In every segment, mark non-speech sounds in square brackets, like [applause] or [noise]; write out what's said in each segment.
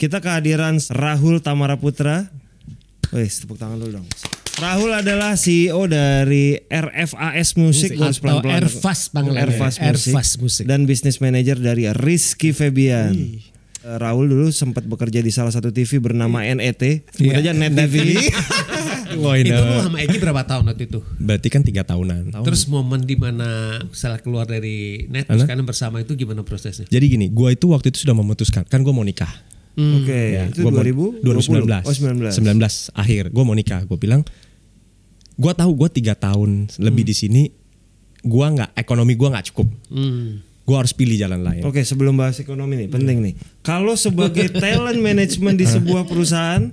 Kita kehadiran Rahul Tamara Putra. Wih, tepuk tangan dulu dong. Rahul adalah CEO dari RFAS Music, Music atau Ervas -pelan. Ervas Music, Music dan business manager dari Rizky Febian. Uh, eh, Raul dulu sempat bekerja di salah satu TV bernama iya. e iya. NET, sebut aja Net TV. Wah, itu lu sama Egi berapa tahun waktu itu? Berarti kan tiga tahunan. Terus momen dimana salah keluar dari net, terus kan bersama itu gimana prosesnya? Jadi gini, gue itu waktu itu sudah memutuskan, kan gue mau nikah Hmm. Oke, okay. ya, itu gua 2000, 2019. Oh, 19. 19 akhir. Gue mau nikah. Gue bilang, gue tahu gue tiga tahun hmm. lebih di sini, gue nggak ekonomi gue nggak cukup. Hmm. Gue harus pilih jalan lain. Oke, okay, sebelum bahas ekonomi nih, penting hmm. nih. Kalau sebagai [laughs] talent management di sebuah perusahaan,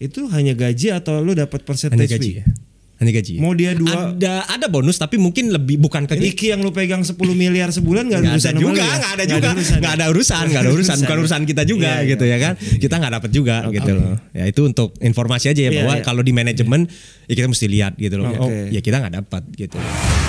itu hanya gaji atau lo dapat persentase? hanya gaji, Ya. Nanti gaji. Ya? Mau dia dua ada ada bonus tapi mungkin lebih bukan ke Iki yang lu pegang 10 miliar sebulan gak, ada juga, ya? ada juga, nggak ada urusan, gak ada urusan, bukan urusan kita juga yeah, gitu yeah. ya kan. Kita nggak dapat juga okay. gitu loh. Ya itu untuk informasi aja ya yeah, bahwa yeah. kalau di manajemen yeah. ya kita mesti lihat gitu loh. Okay. ya kita nggak dapat gitu. Loh.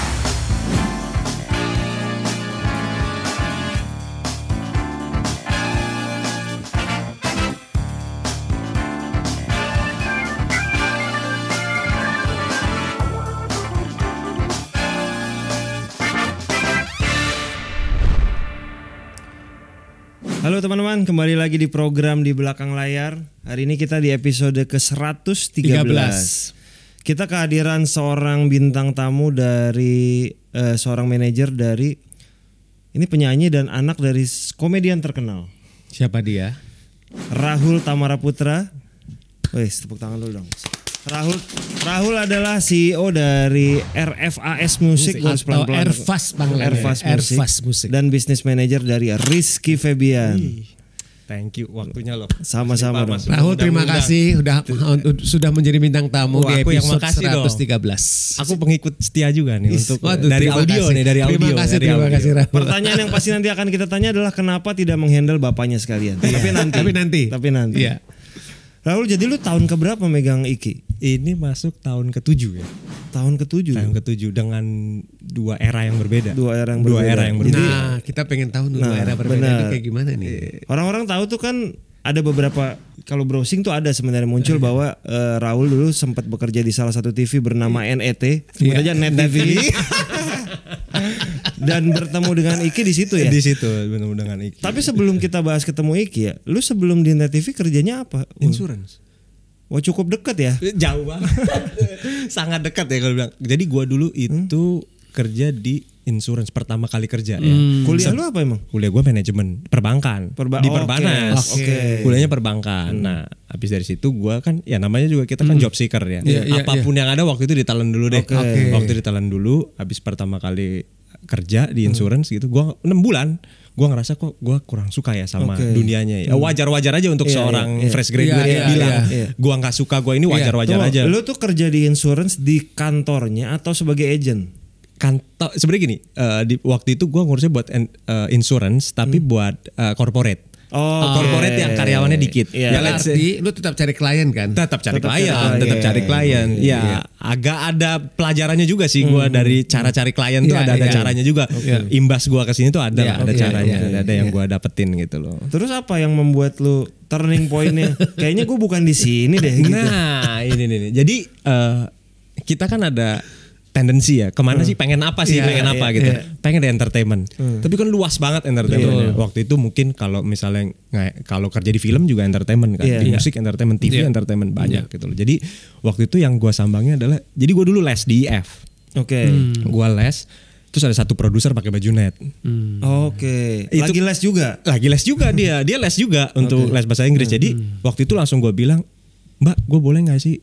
Halo teman-teman, kembali lagi di program di belakang layar. Hari ini kita di episode ke-113. 13. Kita kehadiran seorang bintang tamu dari uh, seorang manajer dari ini penyanyi dan anak dari komedian terkenal. Siapa dia? Rahul Tamara Putra. Wes, tepuk tangan dulu dong. Rahul Rahul adalah CEO dari RFAS Music atau pelan -pelan. Bang Airfas ya. Music, Music dan business manager dari Rizky Febian. Thank you waktunya loh. Sama-sama dong. Rahul terima mudah. kasih sudah sudah menjadi bintang tamu oh, di episode yang 113. Dong. Aku pengikut setia juga nih Is, untuk waduh, eh, dari audio kasih. nih dari audio. Terima kasih dari terima audio. kasih Rahul. Pertanyaan yang pasti nanti akan kita tanya adalah kenapa tidak menghandle bapaknya sekalian. Iya, tapi nanti. Tapi nanti. Tapi nanti. Iya. Rahul jadi lu tahun keberapa megang Iki? ini masuk tahun ketujuh ya. Tahun ketujuh. Tahun ketujuh dengan dua era yang berbeda. Dua era yang berbeda, dua Era yang berbeda. Nah, kita pengen tahu dua nah, era berbeda benar. itu kayak gimana nih. Iya. Orang-orang tahu tuh kan ada beberapa kalau browsing tuh ada sebenarnya muncul bahwa uh, Raul dulu sempat bekerja di salah satu TV bernama iya. NET, iya. sebut yeah. aja Net TV. [laughs] dan bertemu dengan Iki di situ ya. Di situ bertemu dengan Iki. Tapi sebelum kita bahas ketemu Iki ya, lu sebelum di Net TV kerjanya apa? Insurance. Wah cukup dekat ya? Eh, jauh banget. [laughs] Sangat dekat ya kalau bilang. Jadi gua dulu hmm? itu hmm? kerja di insurance pertama kali kerja ya. hmm. ya. Kuliah lu apa emang? Kuliah gua manajemen perbankan. Perba di oh, Perbanas. Oke. Okay. Okay. Kuliahnya perbankan. Hmm. Nah, habis dari situ gua kan ya namanya juga kita kan hmm. job seeker ya. Yeah, yeah, Apapun yeah. yang ada waktu itu ditelan dulu deh. Okay. Okay. Waktu ditelan dulu habis pertama kali kerja di hmm. insurance hmm. gitu gua enam bulan gue ngerasa kok gue kurang suka ya sama okay. dunianya ya hmm. wajar wajar aja untuk yeah, iya, seorang yeah, yeah. fresh graduate yeah, yeah, iya, bilang yeah, yeah. gue nggak suka gue ini wajar wajar yeah. aja lo tuh kerja di insurance di kantornya atau sebagai agent kantor sebenarnya gini uh, di waktu itu gue ngurusnya buat uh, insurance tapi hmm. buat uh, corporate Oh, corporate okay. yang karyawannya dikit. Yeah. Ya, let's arti lu tetap cari klien kan? Tetap cari tetap klien, cari, tetap cari klien. Iya. Ya, yeah. yeah. agak ada pelajarannya juga sih gua hmm. dari cara cari klien yeah, tuh iya, ada ada yeah. caranya juga. Okay. Ya, imbas gua ke sini tuh ada yeah, ada okay. caranya, okay. Iya, ada ada yang gua dapetin gitu loh. Terus apa yang membuat lu turning pointnya? [laughs] Kayaknya gua bukan di sini deh gitu. Nah, ini nih. Jadi uh, kita kan ada tendensi ya kemana hmm. sih pengen apa sih yeah, pengen yeah, apa yeah, gitu yeah. pengen di entertainment hmm. tapi kan luas banget entertainment yeah. waktu itu mungkin kalau misalnya kalau kerja di film juga entertainment kan yeah, di iya. musik entertainment TV yeah. entertainment banyak yeah. gitu loh jadi waktu itu yang gua sambangnya adalah jadi gua dulu les di IF e oke okay. hmm. gua les terus ada satu produser pakai baju net. Hmm. Oke. Okay. Lagi les juga. Lagi les juga dia. Dia les juga untuk okay. les bahasa Inggris. Hmm. Jadi hmm. waktu itu langsung gue bilang, Mbak, gue boleh nggak sih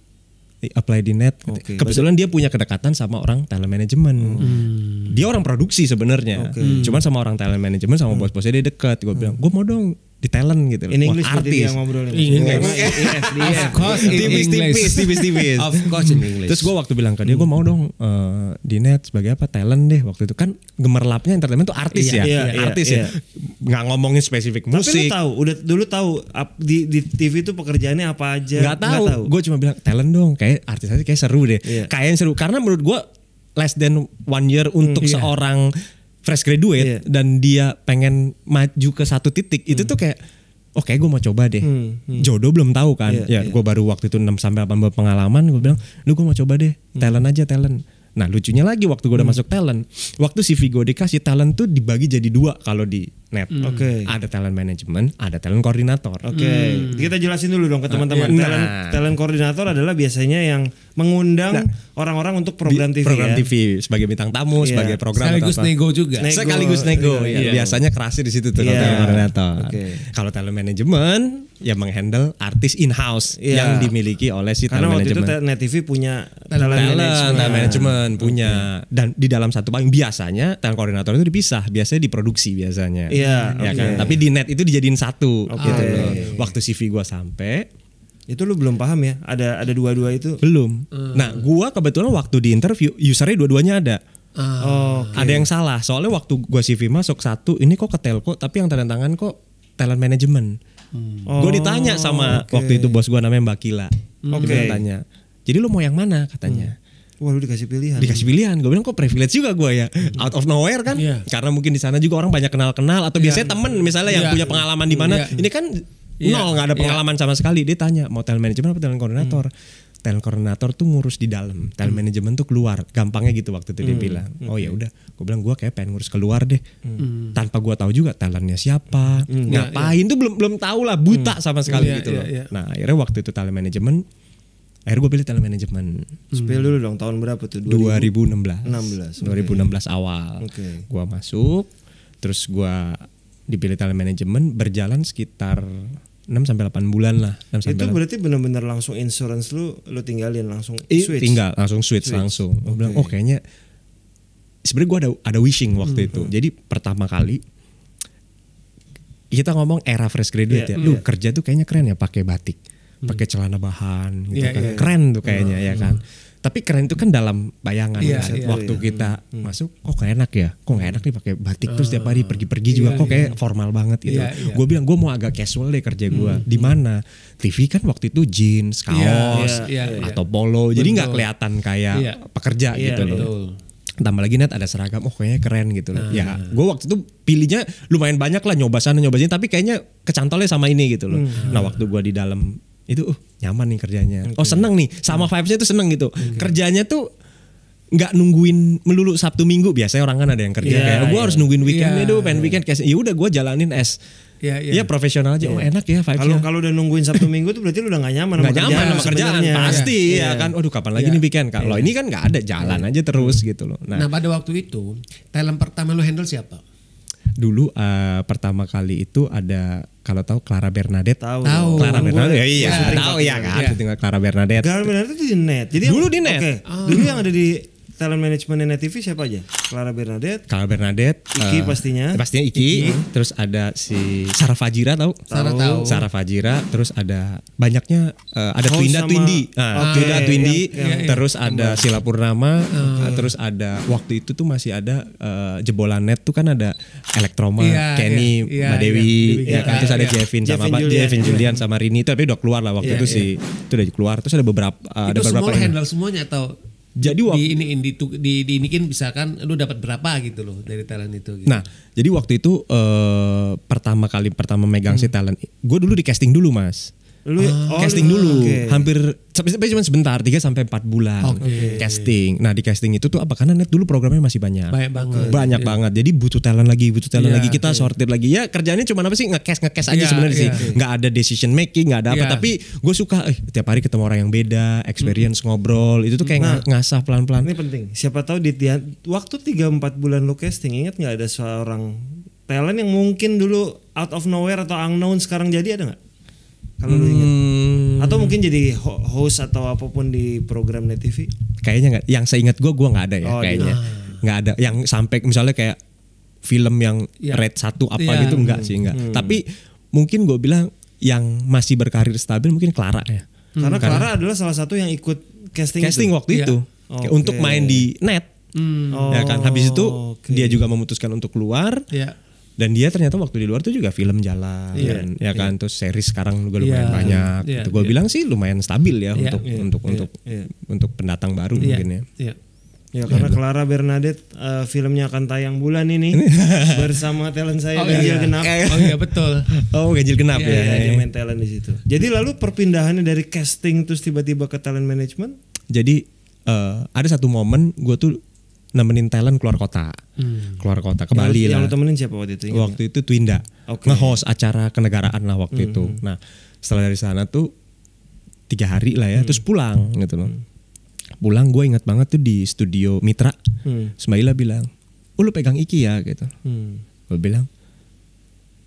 apply di net. Gitu. Okay. Kebetulan dia punya kedekatan sama orang talent management. Hmm. Dia orang produksi sebenarnya. Okay. Cuman sama orang talent management sama hmm. bos-bosnya dia dekat. Gue bilang, "Gue mau dong di talent gitu in English Wah, artis yang ngobrol in English oh, iya, iya, yes, yes, of course tipis tipis tipis tipis of course in English terus gue waktu bilang ke dia gue mau dong uh, di net sebagai apa talent deh waktu itu kan gemerlapnya entertainment tuh artis iya, ya iya, iya artis ya? iya, ya nggak ngomongin spesifik musik tapi lu tahu udah dulu tahu di, di TV itu pekerjaannya apa aja nggak tahu, tahu. gue cuma bilang talent dong kayak artis aja kayak seru deh yeah. kayak seru karena menurut gue less than one year untuk mm, iya. seorang fresh graduate yeah. dan dia pengen maju ke satu titik hmm. itu tuh kayak oke okay, gue mau coba deh hmm, hmm. jodoh belum tahu kan yeah, ya yeah. gue baru waktu itu 6 sampai delapan pengalaman gue bilang lu gue mau coba deh hmm. talent aja talent nah lucunya lagi waktu gue udah hmm. masuk talent waktu CV gue dikasih talent tuh dibagi jadi dua kalau di net. Mm. Oke. Okay. Ada talent management, ada talent koordinator. Oke. Okay. Mm. Kita jelasin dulu dong ke ah, teman-teman. Iya. Nah, talent talent koordinator adalah biasanya yang mengundang nah. orang-orang nah, untuk program TV program ya. TV sebagai bintang tamu, yeah. sebagai program sekaligus atau apa. nego juga. Nego. Sekaligus nego. Yeah. Yeah. Iya. Biasanya kerasi di situ tuh yeah. talent koordinator. Oke. Okay. Kalau talent management yang menghandle artis in house yeah. yang dimiliki oleh si Karena talent management. Karena waktu itu Net TV punya talent, talent management, talent management punya okay. dan di dalam satu bank biasanya talent koordinator itu dipisah, biasanya diproduksi biasanya. Yeah Iya, ya okay. kan. Tapi di net itu dijadiin satu okay. gitu loh. Waktu CV gua sampai itu lu belum paham ya? Ada ada dua-dua itu? Belum. Uh. Nah, gua kebetulan waktu di interview usernya dua-duanya ada. Oh, ah. okay. Ada yang salah. Soalnya waktu gua CV masuk satu, ini kok ke telco tapi yang tanda tangan kok talent management. Hmm. Oh, gue ditanya sama oh, okay. waktu itu bos gua namanya Mbak Kila. Hmm. Oke. Okay. Dia tanya, "Jadi lu mau yang mana?" katanya. Hmm. Waduh dikasih pilihan. Dikasih pilihan. Gue bilang kok privilege juga gue ya. Hmm. Out of nowhere kan. Yeah. Karena mungkin di sana juga orang banyak kenal-kenal atau yeah. biasanya temen misalnya yeah. yang iya. punya pengalaman di mana. Yeah. Ini kan yeah. nol nggak ada iya. pengalaman yeah. sama sekali. Dia tanya mau talent management apa talent koordinator. Hmm. Talent koordinator tuh ngurus di dalam, talent hmm. management tuh keluar. Gampangnya gitu waktu itu hmm. dia bilang. Hmm. Oh ya udah, gue bilang gue kayak pengen ngurus keluar deh. Hmm. Tanpa gue tahu juga talentnya siapa, hmm. Iya, ngapain yeah, yeah. tuh belum belum tahu lah, buta hmm. sama sekali yeah, gitu yeah, loh. Yeah. Nah akhirnya waktu itu talent management akhirnya gue pilih talent management hmm. spill dulu dong tahun berapa tuh 2016 16 okay. 2016 awal okay. gue masuk terus gue dipilih talent management berjalan sekitar 6 sampai 8 bulan lah. 6 itu 8. berarti benar-benar langsung insurance lu lu tinggalin langsung I, switch. Tinggal langsung switch, switch. langsung. Gue okay. bilang oh kayaknya sebenarnya gue ada ada wishing waktu hmm, itu. Jadi pertama kali kita ngomong era fresh graduate yeah, ya. Lu yeah. Iya. kerja tuh kayaknya keren ya pakai batik Hmm. pakai celana bahan gitu yeah, kan. Yeah, iya. keren tuh kayaknya yeah, hmm. ya kan. Yeah. Tapi keren itu kan dalam bayangan yeah, kan, yeah, waktu yeah. kita hmm. masuk kok gak enak ya. Kok gak enak nih pakai batik uh, terus tiap hari ah, pergi-pergi yeah, juga iya, kok kayak iya. formal banget gitu. Yeah, yeah. Gue bilang gue mau agak casual deh kerja gue. Hmm. Di mana? TV kan waktu itu jeans, kaos yeah, yeah, yeah, atau polo. Jadi nggak kelihatan kayak yeah. pekerja yeah, gitu loh. Betul tambah lagi net ada seragam oh kayaknya keren gitu loh. Nah. Ya, ah. gue waktu itu pilihnya lumayan banyak lah nyoba sana nyoba sini tapi kayaknya kecantolnya sama ini gitu loh. Hmm. Nah, waktu gue di dalam itu uh, nyaman nih kerjanya okay. oh seneng nih sama hmm. vibesnya tuh seneng gitu okay. kerjanya tuh nggak nungguin melulu Sabtu Minggu biasanya orang kan ada yang kerja yeah, kayak oh, gue yeah. harus nungguin weekend yeah, deh pengen yeah. weekend kayak ya udah gue jalanin es Iya, iya. Ya, profesional aja. Yeah. Oh, iya. enak ya vibes Kalau kalau udah nungguin Sabtu Minggu tuh berarti lu udah gak nyaman gak sama nyaman kerjaan. sama kerjaan pasti yeah. ya kan, kan. Aduh, kapan lagi yeah. nih weekend? Kalau yeah. Iya. ini kan nggak ada, jalan yeah. aja terus gitu loh. Nah. nah, pada waktu itu talent pertama lu handle siapa? Dulu uh, pertama kali itu ada kalau tahu Clara Bernadette tahu Clara Bernadette ya, iya, iya. tahu ya kan ya. tinggal Clara Bernadette Clara Bernadette itu di net jadi dulu di net okay. ah. dulu yang ada di talent management TV siapa aja? Clara Bernadette. Clara Bernadette. Iki uh, pastinya. Pastinya Iki. Iki. Terus ada si Sarah Fajira tahu? Sarah tahu. Sarah Fajira. Terus ada banyaknya uh, ada oh, Twinda sama, Twindi. Nah, ah, okay. Twinda Twindi. Yang, yang, iya. terus yang, ada Sila Purnama. Okay. Ah. Ah, terus ada waktu itu tuh masih ada uh, eh, jebolan net tuh kan ada Elektroma, yeah, iya. Kenny, yeah, iya. Mbak Dewi, yeah, ya kan? Terus ada Jevin sama Julian. Jevin Julian sama Rini. Tapi udah keluar lah waktu itu sih. Itu udah keluar. Terus ada beberapa. Uh, itu ada beberapa semua handle semuanya atau jadi waktu di ini di di, di inikin misalkan lu dapat berapa gitu loh dari talent itu. Gitu. Nah, jadi waktu itu uh, pertama kali pertama megang hmm. si talent, gue dulu di casting dulu mas. Lu eh, oh, casting dulu. Okay. Hampir tapi cuma sebentar 3 sampai 4 bulan okay. casting. Nah, di casting itu tuh apa karena net dulu programnya masih banyak. Banyak banget. Banyak yeah. banget. Jadi butuh talent lagi, butuh talent yeah, lagi. Kita yeah. sortir lagi. Ya kerjanya cuma apa sih? Ngecast ngecast aja yeah, sebenarnya yeah. sih. Iya, iya. Nggak ada decision making, nggak ada apa. Iya. Tapi gue suka eh tiap hari ketemu orang yang beda, experience hmm. ngobrol. Itu tuh kayak nah, ngasah pelan-pelan. Ini penting. Siapa tahu di tiap waktu 3 4 bulan lu casting ingat nggak ada seorang talent yang mungkin dulu out of nowhere atau unknown sekarang jadi ada nggak? kalau hmm. ingat atau mungkin jadi host atau apapun di program net TV kayaknya nggak yang saya ingat gue gue nggak ada ya oh, kayaknya ah. nggak ada yang sampai misalnya kayak film yang ya. red satu apa ya. gitu nggak hmm. sih Nggak. hmm. tapi mungkin gue bilang yang masih berkarir stabil mungkin Clara ya hmm. karena, karena Clara adalah salah satu yang ikut casting casting iya. itu. waktu ya. itu okay. untuk main di net Hmm. ya kan habis itu oh, okay. dia juga memutuskan untuk keluar. Yeah dan dia ternyata waktu di luar tuh juga film jalan yeah, ya iya. kan yeah. terus seri sekarang juga lumayan yeah, banyak yeah, gitu. gue yeah. bilang sih lumayan stabil ya yeah, untuk yeah, untuk yeah, untuk yeah. untuk pendatang baru yeah, mungkin ya yeah. Ya iya, karena yeah, iya, Clara Bernadette uh, filmnya akan tayang bulan ini [laughs] bersama talent saya oh, Ganjil iya. Genap. Eh, oh iya betul. [laughs] Oh Ganjil Genap ya. ya. ya. main talent di situ. Jadi lalu perpindahannya dari casting terus tiba-tiba ke talent management? Jadi uh, ada satu momen gue tuh nemenin talent keluar kota. Hmm. Keluar kota ke Bali yang lah. Yang temenin siapa waktu itu? Waktu itu Twinda. Okay. Nge-host acara kenegaraan lah waktu hmm. itu. Nah, setelah dari sana tuh tiga hari lah ya, hmm. terus pulang gitu loh. Hmm. Pulang gue ingat banget tuh di studio Mitra. Hmm. Sembaila bilang, "Oh, lu pegang Iki ya?" gitu. Hmm. Gue bilang,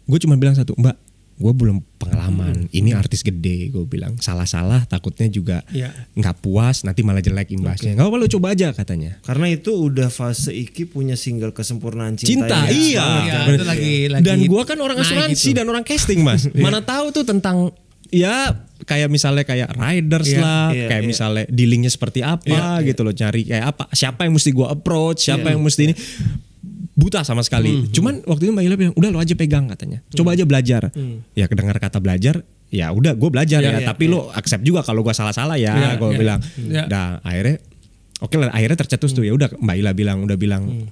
gue cuma bilang satu, "Mbak, gue belum pengalaman hmm. ini artis gede gue bilang salah-salah takutnya juga ya. nggak ya. puas nanti malah jelek imbasnya nggak okay. apa lo coba aja katanya karena itu udah fase Iki punya single kesempurnaan cinta, cinta ya. iya ya, itu lagi, iya. lagi dan gue kan orang asuransi gitu. dan orang casting mas [laughs] iya. mana tahu tuh tentang ya kayak misalnya kayak riders yeah, lah, yeah, kayak yeah. misalnya dealingnya seperti apa yeah, gitu yeah. loh, cari kayak apa, siapa yang mesti gue approach, siapa yeah, yang mesti ini buta sama sekali. Hmm, hmm. Cuman waktu itu Mbak Ila bilang, udah lo aja pegang katanya. Hmm. Coba aja belajar. Hmm. Ya kedengar kata belajar, ya udah gue belajar yeah, ya. Yeah, ya, tapi yeah. lo accept juga kalau gue salah-salah ya. Yeah, gue yeah. bilang. Yeah. Ya. Nah akhirnya, oke okay lah akhirnya tercetus hmm. tuh ya. Udah Mbak Ila bilang, udah bilang, hmm.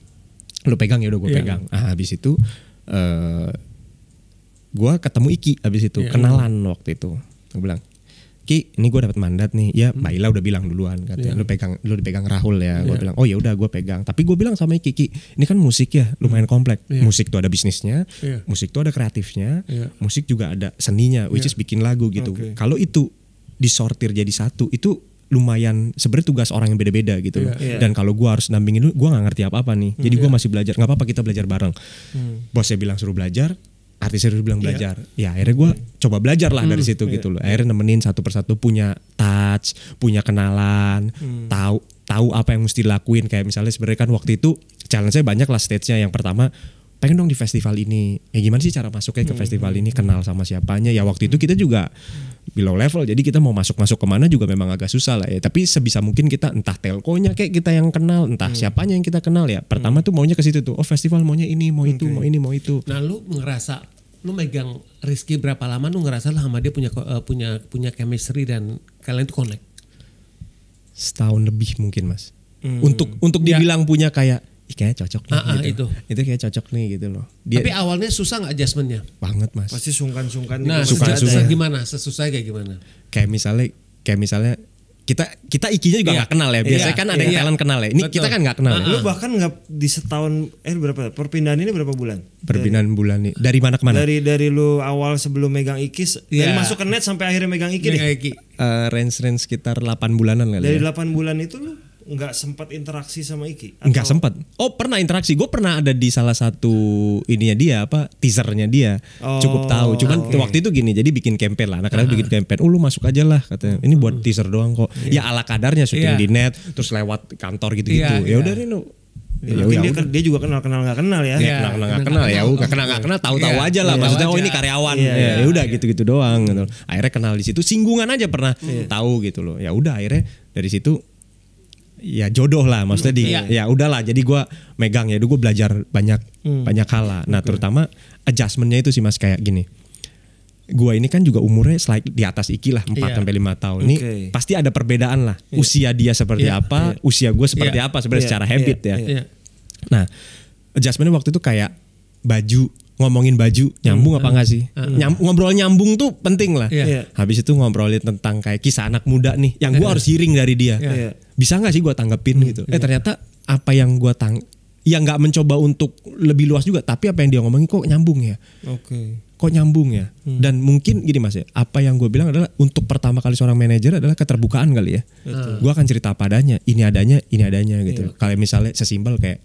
lo pegang ya udah gue yeah. pegang. Ah habis itu, uh, eh, gue ketemu Iki habis itu yeah. kenalan waktu itu. Gue bilang, Ki, ini gue dapat mandat nih. Ya, hmm. Baila udah bilang duluan katanya. Yeah. Lu pegang, lu dipegang Rahul ya. Gue iya. bilang, oh ya udah gue pegang. Tapi gue bilang sama Ki, Ki, ini kan musik ya, lumayan hmm. kompleks. Yeah. Musik tuh ada bisnisnya, yeah. musik tuh ada kreatifnya, yeah. musik juga ada seninya, which yeah. is bikin lagu gitu. Okay. Kalau itu disortir jadi satu, itu lumayan sebenarnya tugas orang yang beda-beda gitu yeah, Yeah. Dan kalau gue harus nampingin lu, gue nggak ngerti apa-apa nih. Jadi hmm, gue iya. masih belajar. Nggak apa-apa kita belajar bareng. Hmm. Bosnya bilang suruh belajar, artis serius bilang iya. belajar. Yeah. Ya akhirnya gue hmm. coba belajar lah hmm, dari situ yeah. gitu loh. Akhirnya nemenin satu persatu punya touch, punya kenalan, hmm. tahu tahu apa yang mesti lakuin kayak misalnya sebenarnya kan waktu itu challenge saya banyak lah stage-nya. Yang pertama pengen dong di festival ini. Ya gimana sih cara masuknya ke hmm. festival ini? Kenal sama siapanya? Ya waktu itu hmm. kita juga below level. Jadi kita mau masuk-masuk kemana juga memang agak susah lah ya. Tapi sebisa mungkin kita entah telkonya kayak kita yang kenal, entah hmm. siapanya yang kita kenal ya. Pertama hmm. tuh maunya ke situ tuh. Oh festival maunya ini, mau itu, okay. mau ini, mau itu. Nah lu ngerasa lu megang Rizky berapa lama lu ngerasa lah sama dia punya uh, punya punya chemistry dan kalian tuh connect? Setahun lebih mungkin mas. Hmm. Untuk untuk ya. dibilang ya. punya kayak Ih, kayaknya cocok nih, ah, ah, gitu. itu itu kayak cocok nih gitu loh dia, tapi awalnya susah nggak adjustmentnya banget mas pasti sungkan sungkan nah gitu susah, susah kan. gimana sesusah kayak gimana kayak misalnya kayak misalnya kita kita ikinya juga iya. nggak iya. kenal ya iya. biasanya iya, kan ada iya. yang Thailand kenal ya ini Betul. kita kan nggak kenal uh-huh. lu bahkan nggak di setahun eh berapa perpindahan ini berapa bulan perpindahan dari, bulan nih dari mana ke mana dari dari lu awal sebelum megang ikis yeah. dari iya. masuk ke net sampai akhirnya megang iki nih uh, eh, range range sekitar 8 bulanan kali dari ya. 8 bulan itu lu nggak sempat interaksi sama Iki? Atau... Nggak sempat. Oh pernah interaksi. Gue pernah ada di salah satu ininya dia apa teasernya dia. Oh, Cukup tahu. Cuman okay. waktu itu gini. Jadi bikin campaign lah. Nah anak uh -huh. bikin campaign. Oh lu masuk aja lah katanya. Ini buat hmm. teaser doang kok. Yeah. Ya ala kadarnya syuting yeah. di net. Terus lewat kantor gitu-gitu. Yeah, ya iya. udah yeah. Ya, mungkin dia, dia juga kenal ya. iya, iya. Ya. kenal nggak kenal ya. ya kenal kenal nggak kenal ya. Nggak kenal nggak kenal tahu tahu aja lah. Maksudnya oh ini karyawan. Ya udah gitu gitu doang. Akhirnya kenal di situ singgungan aja pernah tahu gitu loh. Ya udah akhirnya dari situ ya jodoh lah maksudnya di hmm, yeah. ya udahlah jadi gue megang ya gue belajar banyak hmm. banyak hal lah nah okay. terutama adjustmentnya itu sih mas kayak gini gue ini kan juga umurnya selain di atas iki lah 4 yeah. sampai lima tahun ini Nih pasti ada perbedaan lah yeah. usia dia seperti yeah. apa yeah. usia gue seperti yeah. apa sebenarnya yeah. secara habit yeah. ya yeah. nah adjustmentnya waktu itu kayak baju ngomongin baju nyambung hmm. apa enggak sih hmm. Nyam, ngobrol nyambung tuh penting lah yeah. Yeah. habis itu ngobrolin tentang kayak kisah anak muda nih yang gue yeah. harus hiring dari dia yeah bisa nggak sih gue tanggepin hmm, gitu iya. eh ternyata apa yang gue tang yang nggak mencoba untuk lebih luas juga tapi apa yang dia ngomongin kok nyambung ya oke okay. kok nyambung ya hmm. dan mungkin gini mas ya apa yang gue bilang adalah untuk pertama kali seorang manajer adalah keterbukaan kali ya gue akan cerita apa adanya ini adanya ini adanya gitu iya. kalau misalnya sesimpel kayak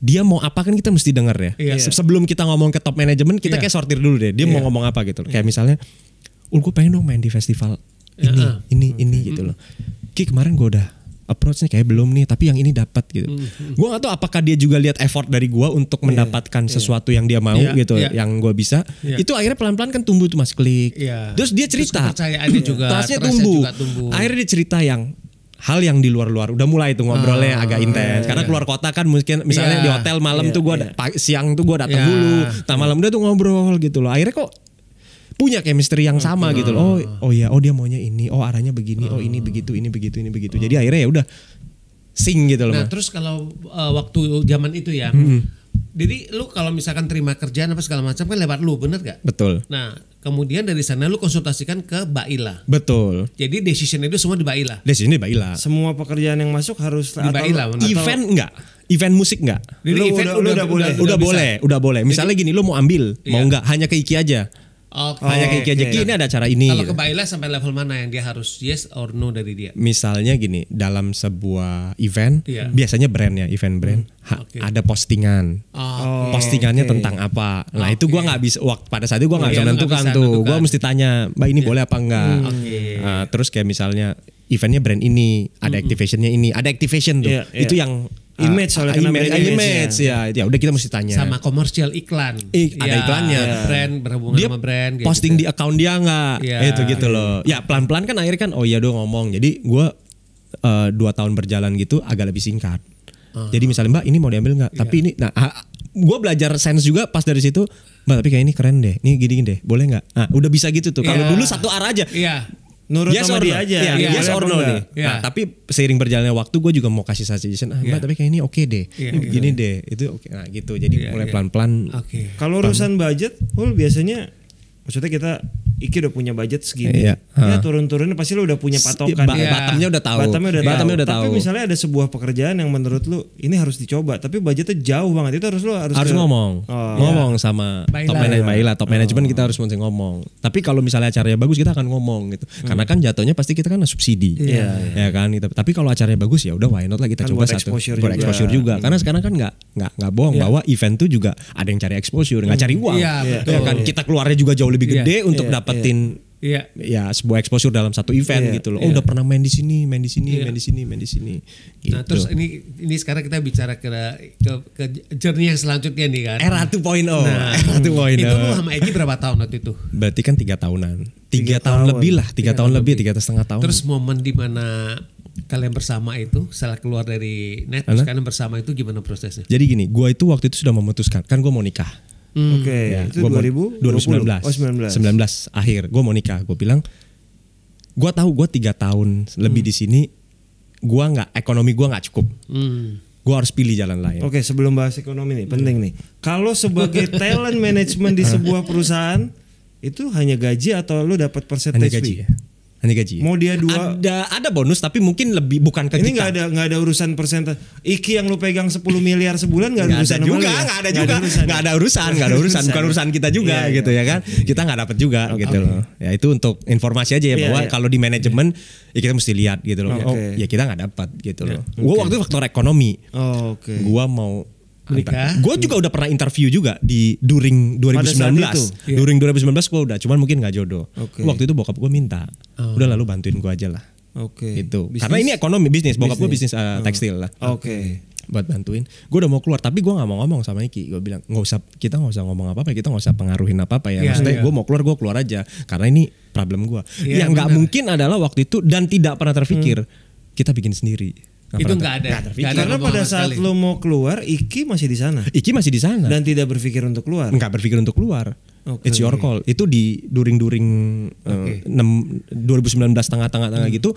dia mau apa kan kita mesti denger ya. Iya. Sebelum kita ngomong ke top manajemen, kita iya. kayak sortir dulu deh. Dia iya. mau ngomong apa gitu. Kayak iya. misalnya, "Ul, gue pengen dong main di festival ini, ini, ini gitu hmm. loh." Ki kemarin gue udah approachnya kayak belum nih tapi yang ini dapat gitu mm-hmm. gue gak tahu apakah dia juga lihat effort dari gue untuk iya, mendapatkan yeah. sesuatu yang dia mau yeah, gitu yeah. yang gue bisa yeah. itu akhirnya pelan pelan kan tumbuh tuh mas klik yeah. terus dia cerita terus hmm. juga tasnya tumbuh. juga tumbuh akhirnya dia cerita yang hal yang di luar-luar udah mulai tuh ngobrolnya ah, agak intens karena yeah. keluar kota kan mungkin misalnya yeah, di hotel malam yeah, tuh gue yeah. siang tuh gue datang yeah, dulu, yeah. Iya. malam dia tuh ngobrol gitu loh akhirnya kok punya chemistry yang sama gitu loh. Oh, ah. oh ya, oh dia maunya ini, oh arahnya begini, oh ini ah. begitu, ini begitu, ini begitu. Ah. Jadi akhirnya ya udah sing gitu loh. Nah, terus kalau uh, waktu zaman itu ya. Hmm. Jadi lu kalau misalkan terima kerjaan apa segala macam kan lewat lu, bener gak? Betul. Nah, kemudian dari sana lu konsultasikan ke Baila. Betul. Jadi decision itu semua di Baila. Decision di Baila. Semua pekerjaan yang masuk harus di Baila. Atau, event enggak? Event musik enggak? Jadi lu event udah, udah, udah, udah boleh. Udah, udah boleh, udah boleh. Misalnya Jadi, gini, lu mau ambil, iya. mau enggak? Hanya ke Iki aja Okay. Hanya kayak okay. ini ada acara ini. Kalau gitu. kebaiklah sampai level mana yang dia harus yes or no dari dia? Misalnya gini, dalam sebuah event, yeah. biasanya brand ya, event brand, hmm. ha, okay. ada postingan. Okay. Postingannya okay. tentang apa? Nah, okay. itu gua nggak bisa waktu pada saat itu gua nggak oh, bisa menentukan tuh. Gua mesti tanya, "Mbak, ini yeah. boleh apa enggak?" Hmm. Okay. Uh, terus kayak misalnya eventnya brand ini, ada hmm, hmm. activationnya ini, ada activation tuh. Yeah, yeah. Itu yang Ah, image soalnya kan image, image, image, ya. ya. Ya udah kita mesti tanya. Sama komersial iklan. I, ya, ada iklannya. Ya. Brand berhubungan dia sama brand. Posting gitu. di account dia nggak? Ya. Itu gitu loh. Ya pelan-pelan kan akhirnya kan oh iya dong ngomong. Jadi gue uh, dua tahun berjalan gitu agak lebih singkat. Uh. Jadi misalnya mbak ini mau diambil nggak? Ya. Tapi iya. ini, nah gue belajar sense juga pas dari situ. Mbak tapi kayak ini keren deh, ini gini-gini deh, boleh nggak? Nah, udah bisa gitu tuh. Kalau yeah. dulu satu arah aja. Iya. Yeah nurut yes sama or dia no. aja. Yeah, yeah, yes or no nih. Yeah. Nah, tapi seiring berjalannya waktu gue juga mau kasih suggestion, ah, mbak iya. tapi kayak ini oke okay deh. Yeah, iya, iya. gini deh. Itu oke. Okay. Nah, gitu. Jadi yeah, mulai pelan-pelan. Oke. okay. Kalau urusan budget, Hul biasanya maksudnya kita Iki udah punya budget segini. Iya. Ya turun-turunnya pasti lo udah punya patokan. Ba ya. Batamnya udah tahu. Batamnya udah, ya. tahu. udah tahu. Tapi misalnya ada sebuah pekerjaan yang menurut lu ini harus dicoba, tapi budgetnya jauh banget. Itu harus lu harus harus ke... ngomong. Oh, ngomong sama Baila. top manajemen, Baila, top oh. manajemen kita harus mesti ngomong. Tapi kalau misalnya acaranya bagus kita akan ngomong gitu. Hmm. Karena kan jatuhnya pasti kita kan subsidi. Iya. Yeah. Iya. Ya kan gitu. Tapi kalau acaranya bagus ya udah why not lah kita kan coba buat satu. Exposure buat exposure juga. Hmm. Karena sekarang kan nggak nggak nggak bohong yeah. bahwa event tuh juga ada yang cari exposure, nggak hmm. cari iya, uang. Iya, yeah, betul. Ya kan kita keluarnya juga jauh lebih iya. gede untuk dapat dapetin yeah. ya sebuah exposure dalam satu event yeah. gitu loh. Oh, yeah. udah pernah main di sini, main di sini, yeah. main di sini, main di sini. Nah, gitu. Nah, terus ini ini sekarang kita bicara ke ke, ke journey yang selanjutnya nih kan. Era 2.0. Nah, era 2.0. Itu lu sama Egi berapa tahun waktu itu? Berarti kan tiga tahunan. Tiga, tahun, tahun lebih lah, tiga, tahun, tahun lebih, tiga setengah tahun. Terus momen di mana kalian bersama itu setelah keluar dari net terus kalian bersama itu gimana prosesnya? Jadi gini, gue itu waktu itu sudah memutuskan kan gue mau nikah. Hmm. Oke, okay, ya, itu gua 2000 2019. Oh, 19. 19 akhir. Gue mau nikah. Gue bilang gue tahu gue tiga tahun lebih hmm. di sini gue nggak ekonomi gue nggak cukup. Hmm. Gue harus pilih jalan lain. Oke, okay, sebelum bahas ekonomi nih, penting hmm. nih. Kalau sebagai [laughs] talent management di sebuah perusahaan itu hanya gaji atau lo dapat persentase hanya gaji, fee? Ya. Nanti gaji. Mau dia dua. Ada ada bonus tapi mungkin lebih bukan ke Ini nggak ada nggak ada urusan persentase. Iki yang lu pegang 10 miliar sebulan nggak ada urusan juga, nggak ada juga, ya? nggak ya? ada urusan, nggak ada urusan, bukan [laughs] urusan kita iya, juga yeah, gitu ya kan. Kita nggak dapat juga okay. gitu loh. Ya itu untuk informasi aja ya yeah, bahwa yeah. kalau di manajemen ya kita mesti lihat gitu loh. Oh, ya, okay. Ya kita nggak dapat gitu yeah. loh. Gua waktu itu faktor ekonomi. Oh, Oke. Okay. Gua mau Amerika. Gue juga hmm. udah pernah interview juga di during 2019. Itu, iya. During 2019 gue udah, cuman mungkin nggak jodoh. Okay. Waktu itu bokap gue minta, oh. udah lalu bantuin gue aja lah. Oke. Okay. Itu. Karena ini ekonomi bisnis, bokap gue bisnis uh, tekstil lah. Oke. Okay buat bantuin. Gue udah mau keluar tapi gue nggak mau ngomong sama Iki. Gue bilang nggak usah kita nggak usah ngomong apa apa, kita nggak usah pengaruhin apa apa ya. Yeah, yeah. gue mau keluar gue keluar aja karena ini problem gue. Yeah, yang nggak mungkin adalah waktu itu dan tidak pernah terpikir hmm. kita bikin sendiri. Gak itu enggak ada. Gak ada. Karena pada saat sekali. lo mau keluar, Iki masih di sana. Iki masih di sana. Dan tidak berpikir untuk keluar. Nggak berpikir untuk keluar. Okay. It's your call. Itu di during-during okay. uh, 2019 tengah-tengah hmm. gitu.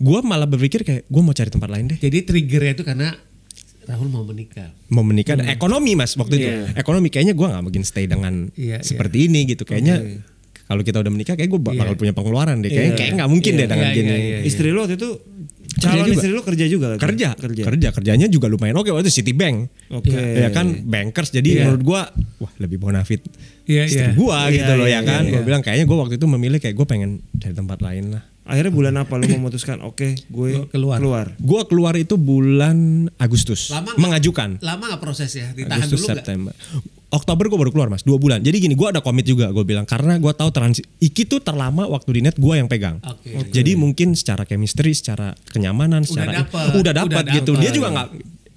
Gue malah berpikir kayak gue mau cari tempat lain deh. Jadi triggernya itu karena Rahul mau menikah. Mau menikah. Hmm. Ekonomi mas waktu yeah. itu. Iya. Ekonomi kayaknya gue nggak mungkin stay dengan yeah, iya. seperti yeah. ini gitu. Kayaknya. Okay kalau kita udah menikah kayak gue iya. bakal yeah. punya pengeluaran deh. Kayaknya yeah. kayak nggak mungkin yeah. deh dengan yeah, gini. Yeah, yeah, yeah. Istri lo waktu itu Calon istri lo kerja juga? Kan? Kerja, kerja. Kerja, kerjanya juga lumayan oke waktu itu City Bank. Oke. Okay. Ya iya kan bankers jadi yeah. menurut gue, wah lebih bonafit yeah, istri yeah. gue yeah, gitu yeah, loh yeah, ya kan. Yeah, yeah. Gue iya. bilang kayaknya gue waktu itu memilih kayak gue pengen dari tempat lain lah. Akhirnya bulan apa lo memutuskan oke okay, gue keluar. keluar. Gue keluar itu bulan Agustus. Lama gak, mengajukan. Lama gak prosesnya? Ditahan Agustus, dulu September. Gak? Oktober gue baru keluar mas, dua bulan. Jadi gini, gue ada komit juga gue bilang karena gue tahu transi Iki tuh terlama waktu di net gue yang pegang. Okay. Okay. Jadi mungkin secara chemistry, secara kenyamanan, secara dapet, udah dapat gitu. Dapet. Dia juga nggak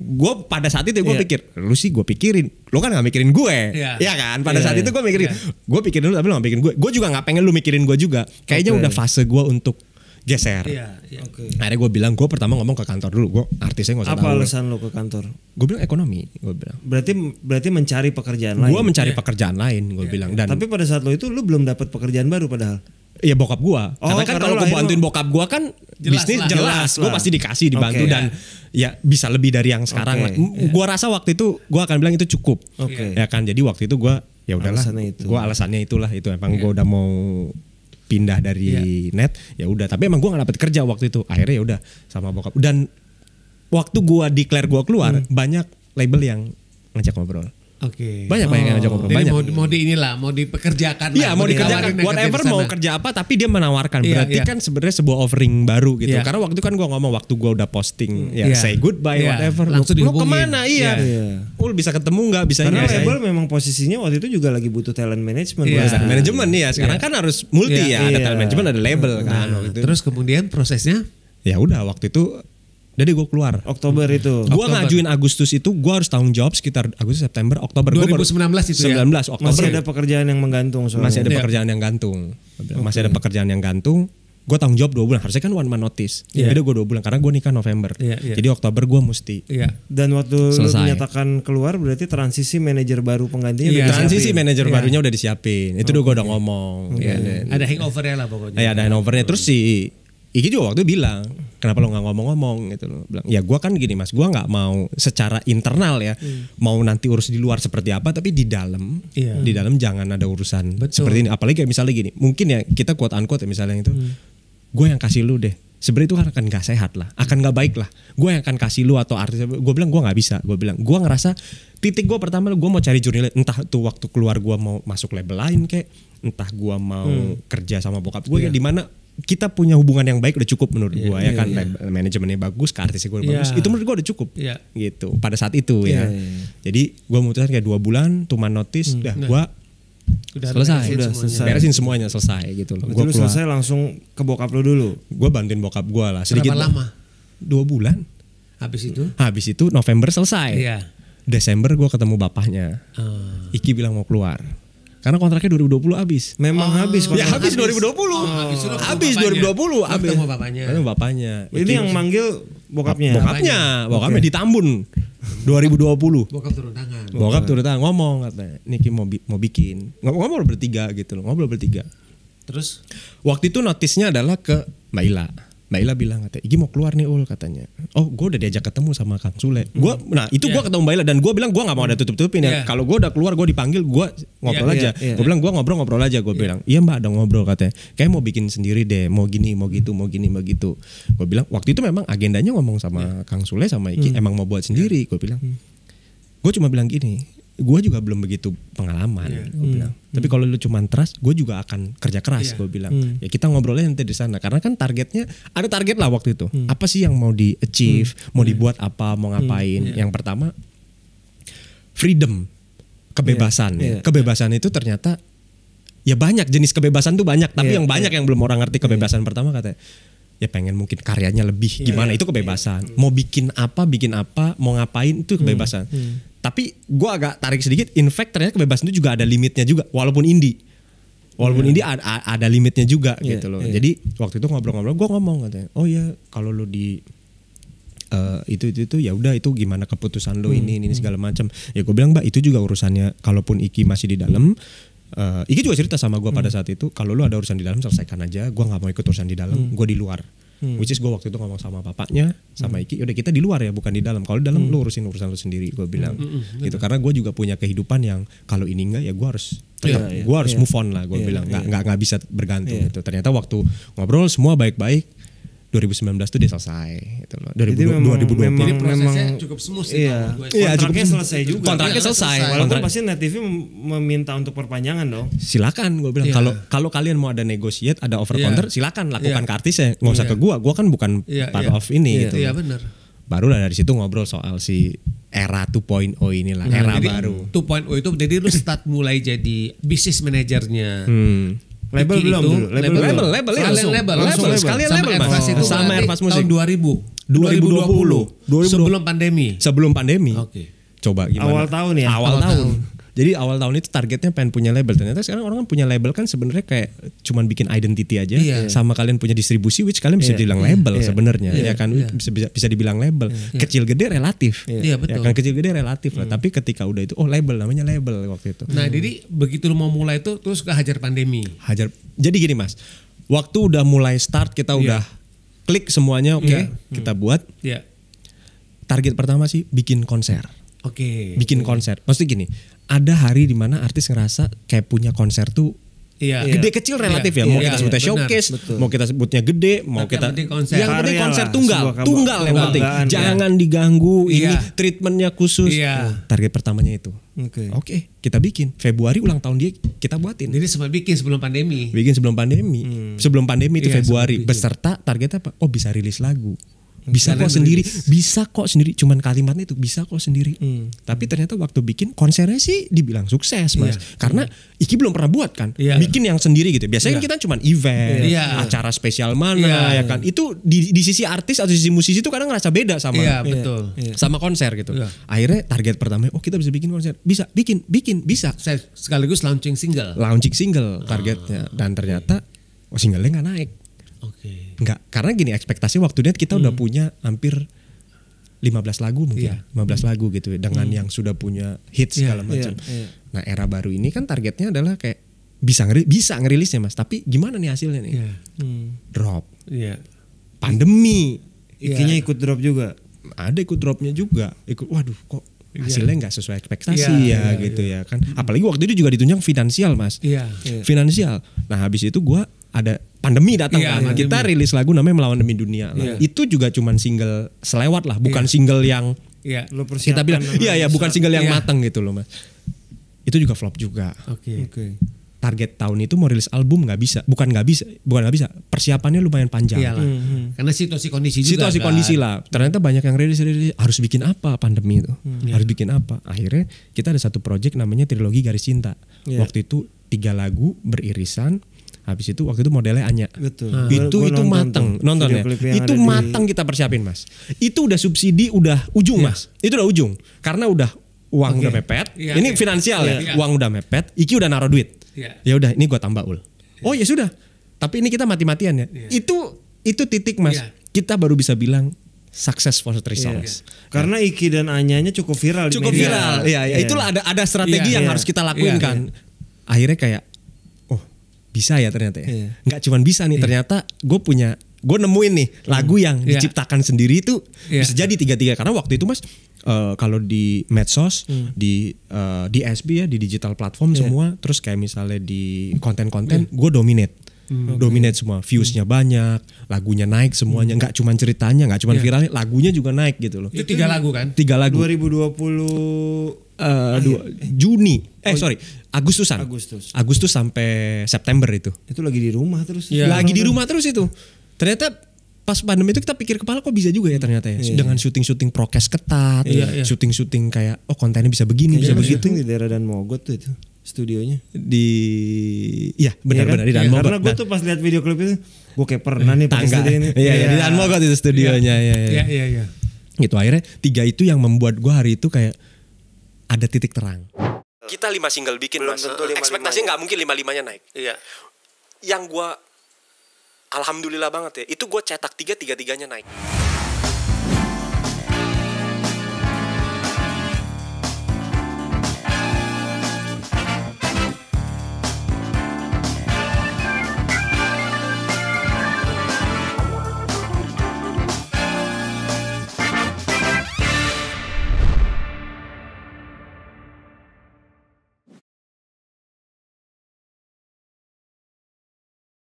gue pada saat itu gue yeah. pikir lu sih gue pikirin lo kan gak mikirin gue yeah. ya iya kan pada yeah, saat yeah. itu gue iya. mikirin yeah. gue pikirin lu tapi lo gak mikirin gue gue juga gak pengen lu mikirin gue juga kayaknya okay. udah fase gue untuk geser. Iya, iya. Okay. Akhirnya gue bilang gue pertama ngomong ke kantor dulu, gue artisnya nggak usah Apa tahu. alasan lo ke kantor? Gue bilang ekonomi, gue bilang. Berarti berarti mencari pekerjaan gua lain. Gue mencari yeah. pekerjaan lain, gue yeah. bilang. Iya. Dan Tapi pada saat lo itu lo belum dapat pekerjaan baru padahal. Iya bokap gue, Oh, karena kan kalau gue bantuin lo... bokap gue kan jelas bisnis lah, jelas, gue pasti dikasih dibantu okay, dan yeah. ya bisa lebih dari yang sekarang. Okay, yeah. Iya. Gue rasa waktu itu gue akan bilang itu cukup. Okay. Ya kan jadi waktu itu gue ya udahlah. Alasannya itu. alasannya itulah itu emang yeah. gue udah mau pindah dari yeah. net ya udah tapi emang gue nggak dapet kerja waktu itu akhirnya ya udah sama bokap dan waktu gue declare gue keluar hmm. banyak label yang ngajak ngobrol Oke. Okay. Banyak oh. yang ngajak ngobrol. Jadi Mau, mau di inilah, mau dipekerjakan. Iya, ya. mau dikerjakan. Whatever mau kerja apa, tapi dia menawarkan. Yeah, Berarti yeah. kan sebenarnya sebuah offering baru gitu. Yeah. Karena waktu kan gue ngomong waktu gue udah posting, hmm, ya yeah. say goodbye, yeah. whatever. Langsung Lu kemana? Iya. Yeah. Ul bisa ketemu nggak? Bisa Karena ya, label memang posisinya waktu itu juga lagi butuh talent management. Yeah. Talent management ya. Sekarang yeah. kan harus multi yeah. ya. Ada yeah. talent management, ada label nah, kan. Nah, terus kemudian prosesnya? Ya udah waktu itu jadi gue keluar. Oktober hmm. itu. Gue ngajuin Agustus itu gue harus tanggung jawab sekitar Agustus September Oktober. 2019 baru, itu 19, ya. Oktober. Masih ada pekerjaan yang menggantung soalnya. Masih ada iya. pekerjaan yang gantung. Okay. Masih ada pekerjaan yang gantung. Gue tanggung jawab dua bulan. Harusnya kan one month notice. Yeah. Jadi gue dua bulan karena gue nikah November. Yeah, yeah. Jadi Oktober gue mesti. Yeah. Dan waktu Selesai. lu menyatakan keluar berarti transisi manajer baru penggantinya. Yeah. Iya. transisi manajer yeah. barunya udah disiapin. Itu okay. gue udah ngomong. Okay. Iya. Yeah. Ada hangovernya lah pokoknya. Ya, ada hangovernya. Terus si Iki juga waktu bilang kenapa lo nggak ngomong-ngomong gitu lo bilang ya gue kan gini mas gue nggak mau secara internal ya hmm. mau nanti urus di luar seperti apa tapi di dalam yeah. di dalam jangan ada urusan Betul. seperti ini apalagi kayak misalnya gini mungkin ya kita kuat unquote ya misalnya itu hmm. gue yang kasih lu deh sebenarnya itu kan akan nggak sehat lah akan nggak baik lah gue yang akan kasih lu atau artis gue bilang gue nggak bisa gue bilang gue ngerasa titik gue pertama gue mau cari jurnal, entah tuh waktu keluar gue mau masuk label lain kayak entah gue mau hmm. kerja sama bokap gue yeah. ya di mana kita punya hubungan yang baik udah cukup menurut yeah, gue yeah, ya iya, kan yeah. manajemennya bagus, kartisnya gue yeah. bagus. Itu menurut gue udah cukup. Yeah. Gitu. Pada saat itu yeah, ya. Yeah, yeah. Jadi gue memutuskan kayak dua bulan tuman notis, hmm. dah gue udah selesai udah selesai beresin semuanya selesai gitu loh gue selesai langsung ke bokap lo dulu gue bantuin bokap gue lah sedikit Berapa lama dua bulan habis itu habis itu November selesai iya. Desember gue ketemu bapaknya uh. Iki bilang mau keluar karena kontraknya 2020 habis. Memang ah. ya, oh, habis kontraknya. Ya habis, habis 2020. Oh, habis, habis 2020 habis. Ketemu bapaknya. Ketemu bapaknya. Ini Itu yang manggil bokapnya. Bapaknya, bokapnya okay. di Tambun. 2020. Bokap turun tangan. Bokap turun tangan ngomong katanya, "Niki mau bi mau bikin." Ngomong-ngomong bertiga gitu loh, ngobrol bertiga. Terus waktu itu notisnya adalah ke Mbak Ila. Naila bilang katanya, Igi mau keluar nih Ul katanya. Oh, gue udah diajak ketemu sama Kang Sule. Hmm. Gua, nah itu yeah. gue iya. ketemu Ila dan gue bilang gue nggak mau ada hmm. tutup tutupin ya. Yeah. Kalau gue udah keluar gue dipanggil gue ngobrol yeah, aja. Yeah, yeah. Gue bilang gue ngobrol ngobrol aja. Gue yeah. bilang iya mbak ada ngobrol katanya. Kayak mau bikin sendiri deh. Mau gini mau hmm. gitu mau gini mau gitu. Gue bilang waktu itu memang agendanya ngomong sama yeah. Kang Sule sama Iki hmm. emang mau buat sendiri. Yeah. Gue bilang. Hmm. Gue cuma bilang gini, gue juga belum begitu pengalaman yeah. gue bilang hmm. bilang tapi kalau lu cuma trust gue juga akan kerja keras yeah. gue bilang mm. ya kita ngobrolnya nanti di sana karena kan targetnya ada target lah waktu itu mm. apa sih yang mau di achieve mm. mau hmm. dibuat apa mau hmm. ngapain yeah. yang pertama freedom kebebasan yeah. Yeah. Iya. kebebasan itu ternyata ya banyak jenis kebebasan tuh banyak tapi yeah. yang banyak yeah. yang belum orang ngerti iya. kebebasan yeah. pertama katanya ya pengen mungkin karyanya lebih yeah, gimana yeah, itu kebebasan yeah. Hmm. mau bikin apa bikin apa mau ngapain itu hmm, kebebasan hmm, hmm. tapi gue agak tarik sedikit in fact ternyata kebebasan itu juga ada limitnya juga walaupun indie walaupun yeah. indie ada, ada limitnya juga yeah, gitu loh yeah. jadi waktu itu ngobrol-ngobrol gue ngomong katanya oh ya kalau lo di Uh, itu itu itu ya udah itu gimana keputusan lo hmm, ini ini hmm. segala macam ya gue bilang mbak itu juga urusannya kalaupun Iki masih di dalam uh, Iki juga cerita sama gue hmm. pada saat itu kalau lu ada urusan di dalam selesaikan aja gue nggak mau ikut urusan di dalam hmm. gue di luar hmm. which is gue waktu itu ngomong sama papanya sama hmm. Iki udah kita di luar ya bukan di dalam kalau di dalam hmm. lu urusin urusan lu sendiri gue hmm. bilang hmm. hmm. gitu karena gue juga punya kehidupan yang kalau ini enggak ya gue harus Ya, gue ya, harus ya. move on lah gue ya, bilang nggak ya. nggak bisa bergantung ya. gitu ternyata waktu ngobrol semua baik-baik 2019 tuh dia selesai gitu loh. 2020, jadi memang, 2020. Memang, jadi prosesnya memang, cukup smooth sih iya. iya gue. Iya, kontraknya selesai juga. Kontraknya iya. selesai. Walaupun kontrak. pasti Net TV meminta untuk perpanjangan dong. Silakan gue bilang iya. kalau yeah. kalau kalian mau ada negosiat, ada over counter, yeah. silakan lakukan yeah. ke artisnya. Enggak usah yeah. ke gua. Gua kan bukan yeah, part yeah. of ini yeah. gitu. Iya, yeah, benar. Baru dari situ ngobrol soal si era 2.0 inilah, nah, era jadi baru. 2.0 itu jadi lu start mulai jadi bisnis manajernya. Hmm Label Iki belum itu, label, Label, label, label, label, langsung, label, langsung label, sekalian label, label, label, itu sama Airfast musik tahun 2000, 2020, 2020, sebelum pandemi, sebelum pandemi. Oke. Okay. Coba gimana? Awal tahun ya. Awal, Awal tahun. tahun. Jadi awal tahun itu targetnya pengen punya label. Ternyata sekarang orang kan punya label kan sebenarnya kayak cuman bikin identity aja. Yeah. Sama kalian punya distribusi which kalian bisa yeah. dibilang label yeah. sebenarnya. Yeah. Ya kan yeah. bisa bisa dibilang label. Yeah. Iya. Kecil gede relatif. Iya yeah. yeah, betul. Ya kan kecil gede relatif lah. Mm. Tapi ketika udah itu oh label namanya label waktu itu. Nah, hmm. jadi begitu lu mau mulai itu terus kehajar pandemi. Hajar. Jadi gini Mas. Waktu udah mulai start kita iya. udah yeah. klik semuanya oke okay, iya. yeah. kita hmm. buat. Yeah. Target pertama sih bikin konser. Oke. Okay. Bikin konser. Maksudnya gini, ada hari dimana artis ngerasa kayak punya konser tuh Iya. Gede kecil iya. relatif ya. iya, ya. Mau iya, kita sebutnya showcase, betul. mau kita sebutnya gede, mau Tapi kita yang penting konser, yang penting konser lah, tunggal, tunggal yang penting. Iya. Jangan diganggu. Ini iya. treatmentnya khusus. Oh, target pertamanya itu. Oke. Okay. okay, kita bikin. Februari ulang tahun dia kita buatin. Jadi sempat bikin sebelum pandemi. Bikin sebelum pandemi. Hmm. Sebelum pandemi itu Februari. Beserta targetnya apa? Oh, bisa rilis lagu bisa kok sendiri bisa kok sendiri cuman kalimatnya itu bisa kok sendiri hmm. tapi ternyata waktu bikin konsernya sih dibilang sukses mas yeah. karena yeah. Iki belum pernah buat kan yeah. bikin yang sendiri gitu biasanya yeah. kita cuman event yeah. Iya. acara spesial mana yeah. ya kan itu di, di sisi artis atau sisi musisi itu kadang ngerasa beda sama yeah, iya. betul. Iya. sama konser gitu yeah. akhirnya target pertama oh kita bisa bikin konser bisa bikin bikin bisa sekaligus launching single launching single targetnya ah. dan ternyata oh, singlenya nggak naik oke enggak karena gini ekspektasi waktu waktunya kita hmm. udah punya hampir 15 lagu mungkin yeah. Iya. Ya, 15 hmm. lagu gitu dengan hmm. yang sudah punya hits yeah, segala iya, macam. Yeah, yeah. Nah, era baru ini kan targetnya adalah kayak bisa ngeri bisa ngerilisnya Mas, tapi gimana nih hasilnya nih? Yeah. Hmm. Drop. Yeah. Pandemi. Yeah. Ikinya iya. ikut drop juga. Ada ikut dropnya juga. Ikut waduh kok hasilnya nggak yeah. sesuai ekspektasi yeah, ya yeah, gitu yeah. ya kan. Apalagi waktu itu juga ditunjang finansial Mas. Iya. Yeah, yeah. Finansial. Nah, habis itu gua ada pandemi datang yeah, kan. Yeah, kita iya. rilis lagu namanya Melawan Demi Dunia. Lah. Yeah. Itu juga cuman single selewat lah, bukan yeah. single yang yeah. Iya, kita bilang iya ya bukan single yang yeah. matang gitu loh, Mas. Itu juga flop juga. Oke. Okay. Okay. Target tahun itu mau rilis album nggak bisa, bukan nggak bisa, bukan nggak bisa. Persiapannya lumayan panjang. Iya Mm -hmm. Karena situasi kondisi juga. Situasi kan? kondisi lah. Ternyata banyak yang rilis rilis harus bikin apa pandemi itu, -hmm. Iya. harus bikin apa. Akhirnya kita ada satu project namanya trilogi garis cinta. Yeah. Waktu itu tiga lagu beririsan Habis itu waktu itu modelnya Anya. Betul. Nah, itu gua itu mateng nonton ya. Itu mateng di... kita persiapin Mas. Itu udah subsidi udah ujung yeah. Mas. Itu udah ujung karena udah uang okay. udah mepet. Yeah, ini yeah. finansial yeah. ya. Yeah. Uang udah mepet, Iki udah naruh duit. Yeah. Ya udah ini gua tambah ul. Yeah. Oh ya sudah. Tapi ini kita mati-matian ya. Yeah. Itu itu titik Mas. Yeah. Kita baru bisa bilang sukses for Trisomes. Iya. Yeah. Karena ya. Iki dan Anyanya cukup viral cukup di media. Cukup viral. Iya, ya, yeah. itulah ada ada strategi yeah, yang yeah. harus kita lakuin yeah, kan. Yeah. Akhirnya kayak bisa ya ternyata ya. Yeah. Nggak cuma bisa nih, yeah. ternyata gue punya gue nemuin nih iya. lagu yang yeah. diciptakan sendiri itu yeah. bisa jadi tiga-tiga karena waktu itu mas uh, kalau di medsos hmm. di uh, di SB ya di digital platform yeah. semua terus kayak misalnya di konten-konten yeah. Hmm. gue dominate hmm. dominate semua viewsnya hmm. banyak lagunya naik semuanya hmm. nggak hmm. cuman ceritanya nggak cuman yeah. viralnya lagunya juga naik gitu loh itu tiga lagu kan tiga lagu 2020 Eh, dua, Juni. Eh oh, sorry, Agustusan. Agustus. Agustus sampai September itu. Itu lagi di rumah terus. Ya. Lagi di rumah terus itu. Ternyata pas pandemi itu kita pikir kepala kok bisa juga ya ternyata ya yeah. dengan syuting-syuting prokes ketat, yeah, yeah. syuting-syuting kayak oh kontennya bisa begini, bisa begitu di daerah dan Mogot tuh itu studionya di iya, ya benar-benar ya kan? di iya, Dan ya, Mogot. Karena gue nah. tuh pas lihat video klip itu gue kayak pernah eh, nih tangga ini. ya ya, di Dan Mogot itu iya. studionya ya ya. ya iya iya. Gitu akhirnya tiga itu yang membuat gue hari itu kayak ada titik terang. Kita lima single bikin Belum mas. Tentu lima Ekspektasi ya. nggak mungkin lima limanya naik. Iya. Yang gue alhamdulillah banget ya, itu gue cetak tiga tiga tiganya naik.